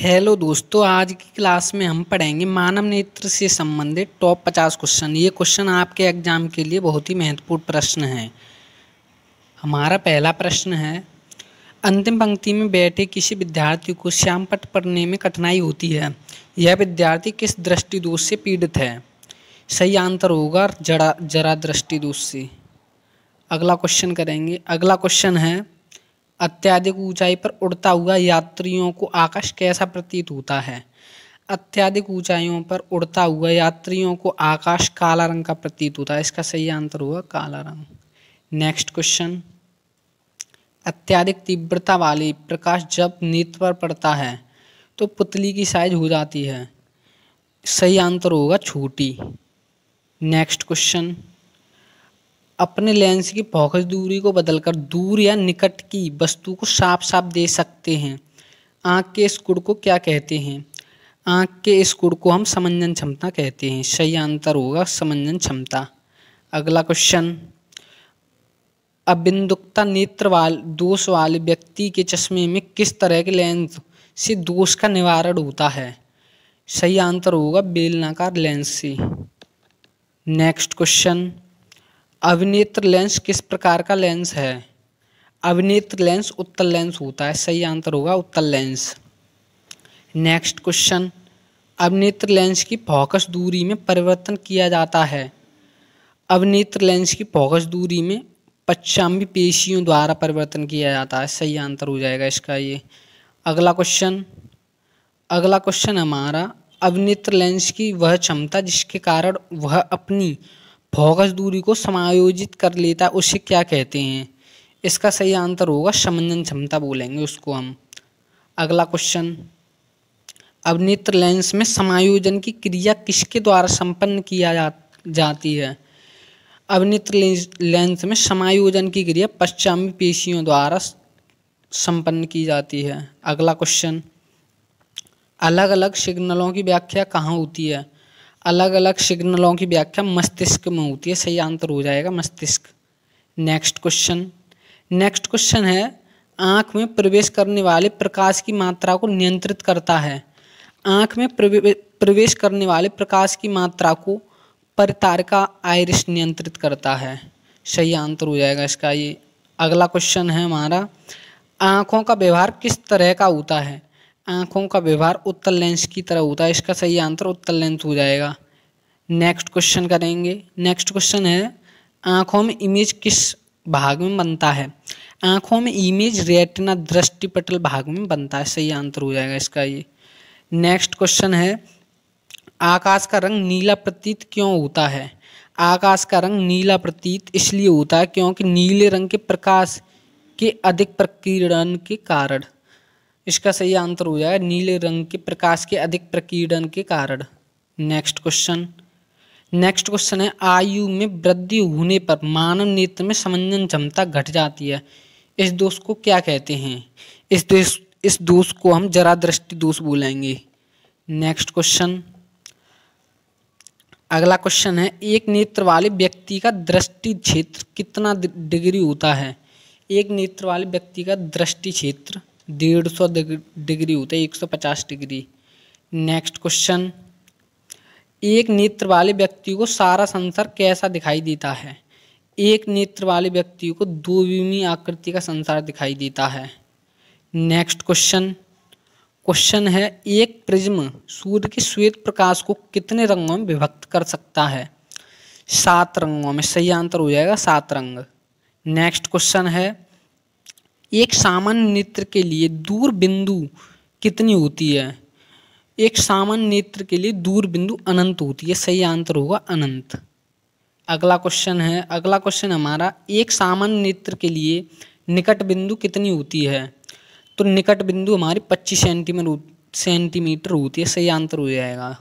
hello दोस्तों आज की क्लास में हम पढ़ेंगे मानव नेत्र से संबंधित टॉप पचास क्वेश्चन ये क्वेश्चन आपके एग्जाम के लिए बहुत ही महत्वपूर्ण प्रश्न है हमारा पहला प्रश्न है अंतिम पंक्ति में बैठे किसी विद्यार्थी को श्यामपट पढ़ने में कठिनाई होती है यह विद्यार्थी किस दृष्टि दोष से पीड़ित है सही आंसर होगा जरा जरा दृष्टि दोष से अगला क्वेश्चन करेंगे अगला क्वेश्चन है अत्यधिक ऊंचाई पर उड़ता हुआ यात्रियों को आकाश कैसा प्रतीत होता है अत्यधिक ऊंचाइयों पर उड़ता हुआ यात्रियों को आकाश काला रंग का प्रतीत होता है इसका सही आंसर हुआ काला रंग नेक्स्ट क्वेश्चन अत्यधिक तीव्रता वाली प्रकाश जब नेत्र पर पड़ता है तो पुतली की साइज हो जाती है सही आंसर होगा छोटी नेक्स्ट क्वेश्चन अपने लेंस की फोकस दूरी को बदलकर दूर या निकट की वस्तु को साफ साफ दे सकते हैं आँख के इस को क्या कहते हैं आँख के इस को हम समंजन क्षमता कहते हैं सही आंसर होगा समंजन क्षमता अगला क्वेश्चन अबिंदुकता नेत्र वाल दोष वाले व्यक्ति के चश्मे में किस तरह के लेंस से दोष का निवारण होता है सही आंसर होगा बेलनाकार लेंस से नेक्स्ट क्वेश्चन अभिनेत्र लेंस किस प्रकार का लेंस है अभिनेत्र लेंस उत्तल लेंस होता है सही आंसर होगा उत्तल लेंस नेक्स्ट क्वेश्चन अभिनेत्र लेंस की फोकस दूरी में परिवर्तन किया जाता है अभिनेत्र लेंस की फोकस दूरी में पश्चामी पेशियों द्वारा परिवर्तन किया जाता है सही आंसर हो जाएगा इसका ये अगला क्वेश्चन अगला क्वेश्चन हमारा अभिनेत्र लेंस की वह क्षमता जिसके कारण वह अपनी फोकस दूरी को समायोजित कर लेता है उसे क्या कहते हैं इसका सही आंसर होगा समंजन क्षमता बोलेंगे उसको हम अगला क्वेश्चन अब नेत्र लेंस में समायोजन की क्रिया किसके द्वारा संपन्न किया जा, जाती है अब नेत्र लेंस में समायोजन की क्रिया पश्चामी पेशियों द्वारा संपन्न की जाती है अगला क्वेश्चन अलग अलग सिग्नलों की व्याख्या कहाँ होती है अलग अलग सिग्नलों की व्याख्या मस्तिष्क में होती है सही आंसर हो जाएगा मस्तिष्क नेक्स्ट क्वेश्चन नेक्स्ट क्वेश्चन है आँख में प्रवेश करने वाले प्रकाश की मात्रा को नियंत्रित करता है आँख में प्रवेश करने वाले प्रकाश की मात्रा को परितारिका आयरिस नियंत्रित करता है सही आंसर हो जाएगा इसका ये अगला क्वेश्चन है हमारा आँखों का व्यवहार किस तरह का होता है आंखों का व्यवहार उत्तल लेंस की तरह होता है इसका सही आंसर उत्तल लेंस हो जाएगा नेक्स्ट क्वेश्चन करेंगे नेक्स्ट क्वेश्चन है आँखों में इमेज किस भाग में बनता है आँखों में इमेज रेटिना दृष्टिपटल भाग में बनता है सही आंसर हो जाएगा इसका ये नेक्स्ट क्वेश्चन है आकाश का रंग नीला प्रतीत क्यों होता है आकाश का रंग नीला प्रतीत इसलिए होता है क्योंकि नीले रंग के प्रकाश के अधिक प्रकीर्णन के कारण इसका सही आंसर हो जाएगा नीले रंग के प्रकाश के अधिक प्रकीर्णन के कारण नेक्स्ट क्वेश्चन नेक्स्ट क्वेश्चन है आयु में वृद्धि होने पर मानव नेत्र में समंजन क्षमता घट जाती है इस दोष को क्या कहते हैं इस दोष इस दोष को हम जरा दृष्टि दोष बोलेंगे नेक्स्ट क्वेश्चन अगला क्वेश्चन है एक नेत्र वाले व्यक्ति का दृष्टि क्षेत्र कितना डिग्री होता है एक नेत्र वाले व्यक्ति का दृष्टि क्षेत्र डेढ़ सौ डिग्री होता है एक सौ पचास डिग्री नेक्स्ट क्वेश्चन एक नेत्र वाले व्यक्ति को सारा संसार कैसा दिखाई देता है एक नेत्र वाले व्यक्ति को दो विमी आकृति का संसार दिखाई देता है नेक्स्ट क्वेश्चन क्वेश्चन है एक प्रिज्म सूर्य के श्वेत प्रकाश को कितने रंगों में विभक्त कर सकता है सात रंगों में सही आंसर हो जाएगा सात रंग नेक्स्ट क्वेश्चन है एक सामान्य नेत्र के लिए दूर बिंदु कितनी होती है एक सामान्य नेत्र के लिए दूर बिंदु अनंत होती है सही आंसर होगा अनंत अगला क्वेश्चन है अगला क्वेश्चन हमारा एक सामान्य नेत्र के लिए निकट बिंदु कितनी होती है तो निकट बिंदु हमारी 25 सेंटीमीटर सेंटीमीटर होती है सही आंसर हो जाएगा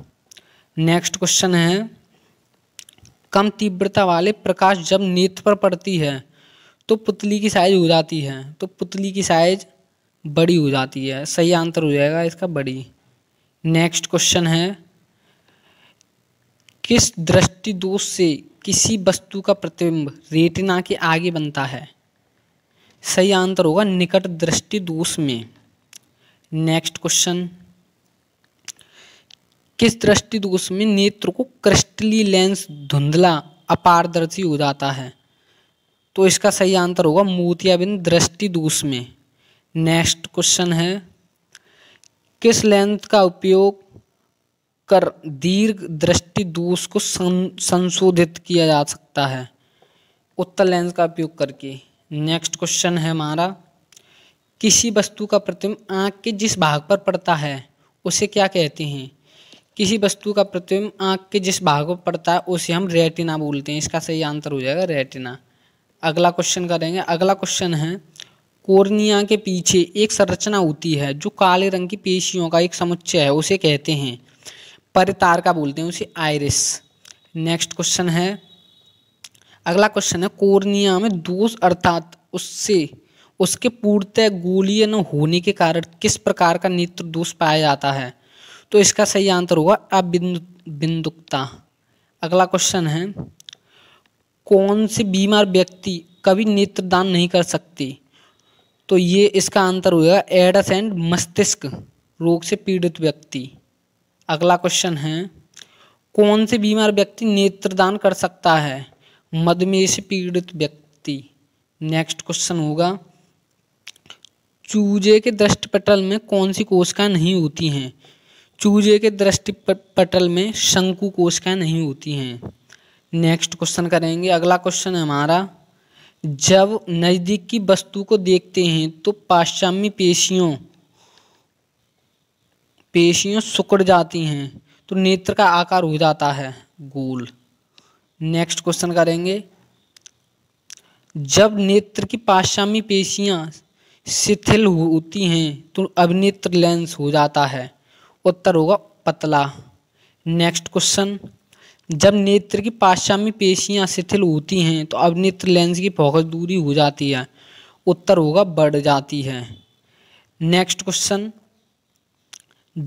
नेक्स्ट क्वेश्चन है कम तीव्रता वाले प्रकाश जब नेत्र पर पड़ती है तो पुतली की साइज़ हो जाती है तो पुतली की साइज़ बड़ी हो जाती है सही आंसर हो जाएगा इसका बड़ी नेक्स्ट क्वेश्चन है किस दृष्टि दोष से किसी वस्तु का प्रतिबिंब रेटिना के आगे बनता है सही आंसर होगा निकट दृष्टि दोष में नेक्स्ट क्वेश्चन किस दृष्टि दोष में नेत्र को क्रिस्टली लेंस धुंधला अपारदर्शी हो जाता है तो इसका सही आंसर होगा मोतियाबिंद दृष्टि दूस में नेक्स्ट क्वेश्चन है किस लेंथ का उपयोग कर दीर्घ दृष्टि दूस को संशोधित किया जा सकता है उत्तर लेंस का उपयोग करके नेक्स्ट क्वेश्चन है हमारा किसी वस्तु का प्रतिम्ब आँख के जिस भाग पर पड़ता है उसे क्या कहते हैं किसी वस्तु का प्रतिम्ब आँख के जिस भाग पर पड़ता है उसे हम रेटिना बोलते हैं इसका सही आंसर हो जाएगा रेटिना अगला क्वेश्चन करेंगे अगला क्वेश्चन है कोर्निया के पीछे एक संरचना होती है जो काले रंग की पेशियों का एक समुच्चय है उसे कहते हैं का बोलते हैं उसे आयरिस नेक्स्ट क्वेश्चन है अगला क्वेश्चन है कोर्निया में दोष अर्थात उससे उसके पूर्णतः गोलीय न होने के कारण किस प्रकार का नेत्र दोष पाया जाता है तो इसका सही आंसर होगा अबिंदु बिंदुकता अगला क्वेश्चन है कौन से बीमार व्यक्ति कभी नेत्रदान नहीं कर सकती तो ये इसका आंसर होगा एडस एंड मस्तिष्क रोग से पीड़ित व्यक्ति अगला क्वेश्चन है कौन से बीमार व्यक्ति नेत्रदान कर सकता है मधुमेह से पीड़ित व्यक्ति नेक्स्ट क्वेश्चन होगा चूजे के दृष्टि पटल में कौन सी कोशिकाएं नहीं होती हैं चूजे के दृष्टि पटल में शंकु कोशिकाएं नहीं होती हैं नेक्स्ट क्वेश्चन करेंगे अगला क्वेश्चन हमारा जब नज़दीकी वस्तु को देखते हैं तो पाश्चामी पेशियों पेशियों सुकड़ जाती हैं तो नेत्र का आकार हो जाता है गोल नेक्स्ट क्वेश्चन करेंगे जब नेत्र की पाश्चामी पेशियां शिथिल होती हैं तो अभिनेत्र लेंस हो जाता है उत्तर होगा पतला नेक्स्ट क्वेश्चन जब नेत्र की पाश्चाम्य पेशियां शिथिल होती हैं तो अब नेत्र लेंस की फोकस दूरी हो जाती है उत्तर होगा बढ़ जाती है नेक्स्ट क्वेश्चन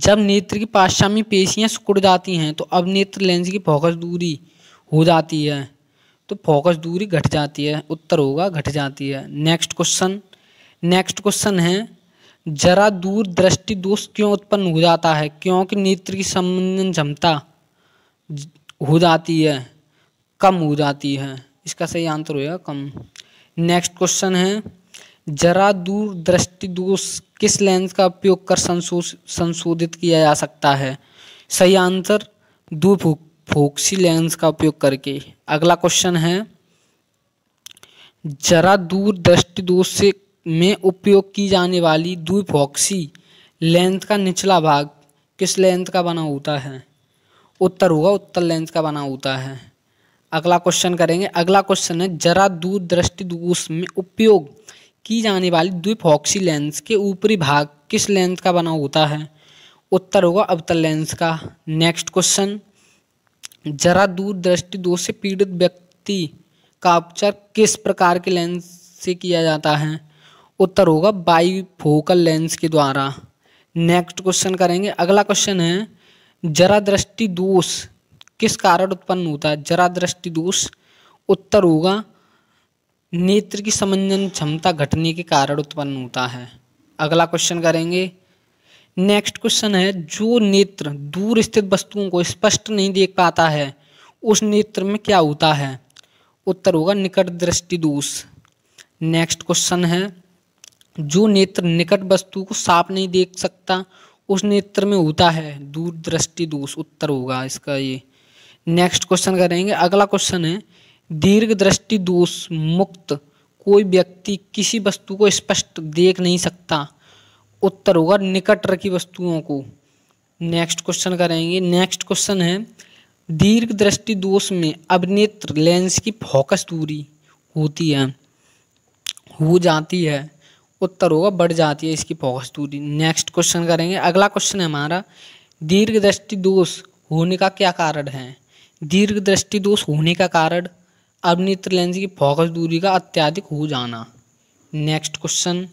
जब नेत्र की पाश्चामी पेशियां सिकुड़ जाती हैं तो अब नेत्र लेंस की फोकस दूरी हो जाती है तो फोकस दूरी घट जाती है उत्तर होगा घट जाती है नेक्स्ट क्वेश्चन नेक्स्ट क्वेश्चन है जरा दूर दृष्टि दोष क्यों उत्पन्न हो जाता है क्योंकि नेत्र की संबंधन क्षमता हो जाती है कम हो जाती है इसका सही आंसर होगा कम नेक्स्ट क्वेश्चन है जरा दूर दृष्टि दोष किस लेंस का उपयोग कर संशोधित किया जा सकता है सही आंसर दो फोक्सी लेंस का उपयोग करके अगला क्वेश्चन है जरा दूर दृष्टि दोष से में उपयोग की जाने वाली फोक्सी लेंथ का निचला भाग किस लेंथ का बना होता है उत्तर होगा उत्तर लेंस का बना होता है अगला क्वेश्चन करेंगे अगला क्वेश्चन है जरा दूर दृष्टि दोष में उपयोग की जाने वाली द्विपॉक्सी लेंस के ऊपरी भाग किस लेंस का बना होता है उत्तर होगा अवतल लेंस का नेक्स्ट क्वेश्चन जरा दूर दृष्टि दोष से पीड़ित व्यक्ति का उपचार किस प्रकार के लेंस से किया जाता है उत्तर होगा बाईफोकल लेंस के द्वारा नेक्स्ट क्वेश्चन करेंगे अगला क्वेश्चन है जरा दृष्टि दोष किस कारण उत्पन्न होता है जरा दृष्टि दोष उत्तर होगा नेत्र की समंजन क्षमता घटने के कारण उत्पन्न होता है अगला क्वेश्चन करेंगे नेक्स्ट क्वेश्चन है जो नेत्र दूर स्थित वस्तुओं को स्पष्ट नहीं देख पाता है उस नेत्र में क्या होता है उत्तर होगा निकट दृष्टि दोष नेक्स्ट क्वेश्चन है जो नेत्र निकट वस्तु को साफ नहीं देख सकता उस नेत्र में होता है दूरदृष्टि दोष उत्तर होगा इसका ये नेक्स्ट क्वेश्चन करेंगे अगला क्वेश्चन है दीर्घ दृष्टि दोष मुक्त कोई व्यक्ति किसी वस्तु को स्पष्ट देख नहीं सकता उत्तर होगा निकट रखी वस्तुओं को नेक्स्ट क्वेश्चन करेंगे नेक्स्ट क्वेश्चन है दीर्घ दृष्टि दोष में अभिनेत्र लेंस की फोकस दूरी होती है हो जाती है उत्तर होगा बढ़ जाती है इसकी फोकस दूरी नेक्स्ट क्वेश्चन करेंगे अगला क्वेश्चन है हमारा दीर्घ दृष्टि दोष होने का क्या कारण है दीर्घ दृष्टि दोष होने का कारण अवनित्र लेंस की फोकस दूरी का अत्यधिक हो जाना नेक्स्ट क्वेश्चन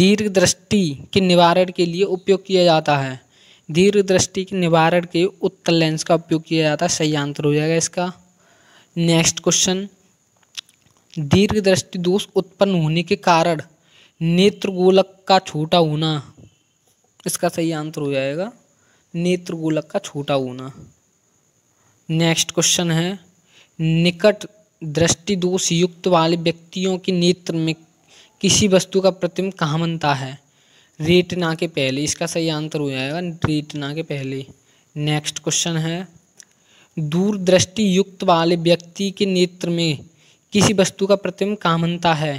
दीर्घ दृष्टि के निवारण के लिए उपयोग किया जाता है दीर्घ दृष्टि के निवारण के उत्तर लेंस का उपयोग किया जाता है सही आंसर हो जाएगा इसका नेक्स्ट क्वेश्चन दीर्घ दृष्टि दोष उत्पन्न होने के कारण नेत्र गोलक का छोटा होना इसका सही आंसर हो जाएगा नेत्र गोलक का छोटा होना नेक्स्ट क्वेश्चन है निकट दृष्टि दोष युक्त वाले व्यक्तियों के नेत्र में किसी वस्तु का प्रतिम कहाँ बनता है रेटना के पहले इसका सही आंसर हो जाएगा रेटना के पहले नेक्स्ट क्वेश्चन है दूरदृष्टि युक्त वाले व्यक्ति के नेत्र में किसी वस्तु का प्रतिबिंब कामनता है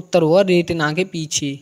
उत्तर हुआ रेतना के पीछे